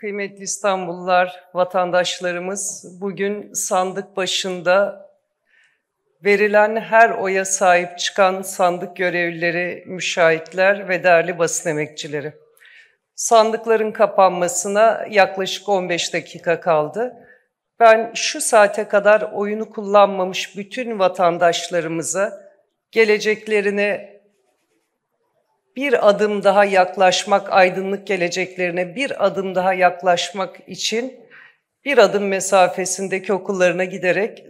Kıymetli İstanbullular, vatandaşlarımız bugün sandık başında verilen her oya sahip çıkan sandık görevlileri, müşahitler ve değerli basın emekçileri. Sandıkların kapanmasına yaklaşık 15 dakika kaldı. Ben şu saate kadar oyunu kullanmamış bütün vatandaşlarımıza geleceklerini bir adım daha yaklaşmak, aydınlık geleceklerine bir adım daha yaklaşmak için bir adım mesafesindeki okullarına giderek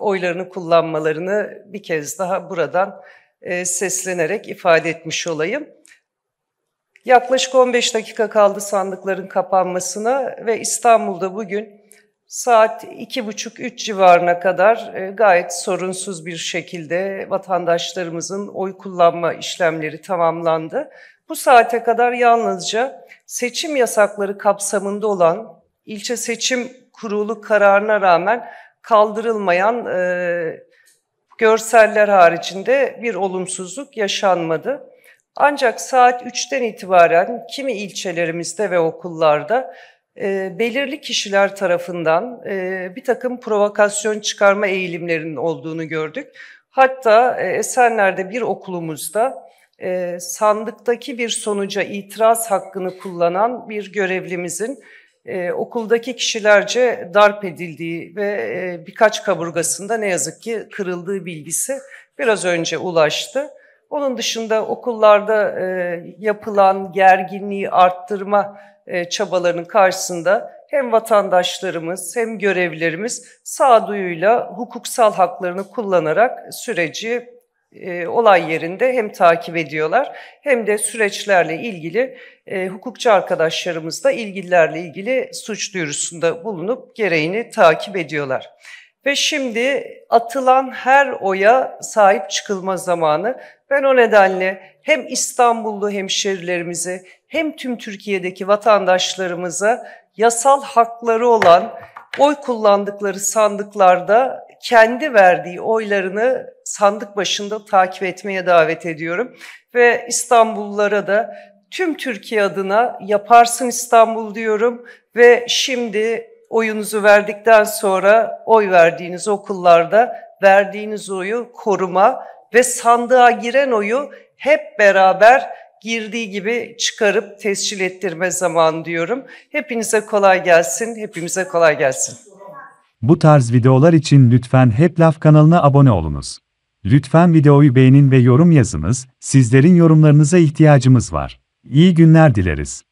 oylarını kullanmalarını bir kez daha buradan e, seslenerek ifade etmiş olayım. Yaklaşık 15 dakika kaldı sandıkların kapanmasına ve İstanbul'da bugün saat iki buçuk üç civarına kadar e, gayet sorunsuz bir şekilde vatandaşlarımızın oy kullanma işlemleri tamamlandı. Bu saate kadar yalnızca seçim yasakları kapsamında olan ilçe seçim kurulu kararına rağmen kaldırılmayan e, görseller haricinde bir olumsuzluk yaşanmadı. Ancak saat 3'ten itibaren kimi ilçelerimizde ve okullarda e, belirli kişiler tarafından e, bir takım provokasyon çıkarma eğilimlerinin olduğunu gördük. Hatta e, Esenler'de bir okulumuzda e, sandıktaki bir sonuca itiraz hakkını kullanan bir görevlimizin e, okuldaki kişilerce darp edildiği ve e, birkaç kaburgasında ne yazık ki kırıldığı bilgisi biraz önce ulaştı. Onun dışında okullarda e, yapılan gerginliği arttırma e, çabalarının karşısında hem vatandaşlarımız hem görevlerimiz sağduyuyla hukuksal haklarını kullanarak süreci e, olay yerinde hem takip ediyorlar hem de süreçlerle ilgili e, hukukçu arkadaşlarımız da ilgililerle ilgili suç duyurusunda bulunup gereğini takip ediyorlar. Ve şimdi atılan her oya sahip çıkılma zamanı ben o nedenle hem İstanbullu hemşerilerimize hem tüm Türkiye'deki vatandaşlarımıza yasal hakları olan oy kullandıkları sandıklarda kendi verdiği oylarını sandık başında takip etmeye davet ediyorum. Ve İstanbullulara da tüm Türkiye adına yaparsın İstanbul diyorum ve şimdi oyunuzu verdikten sonra oy verdiğiniz okullarda verdiğiniz oyu koruma ve sandığa giren oyu hep beraber girdiği gibi çıkarıp tescil ettirme zaman diyorum. Hepinize kolay gelsin, hepimize kolay gelsin. Bu tarz videolar için lütfen Hep Laf kanalına abone olunuz. Lütfen videoyu beğenin ve yorum yazınız, sizlerin yorumlarınıza ihtiyacımız var. İyi günler dileriz.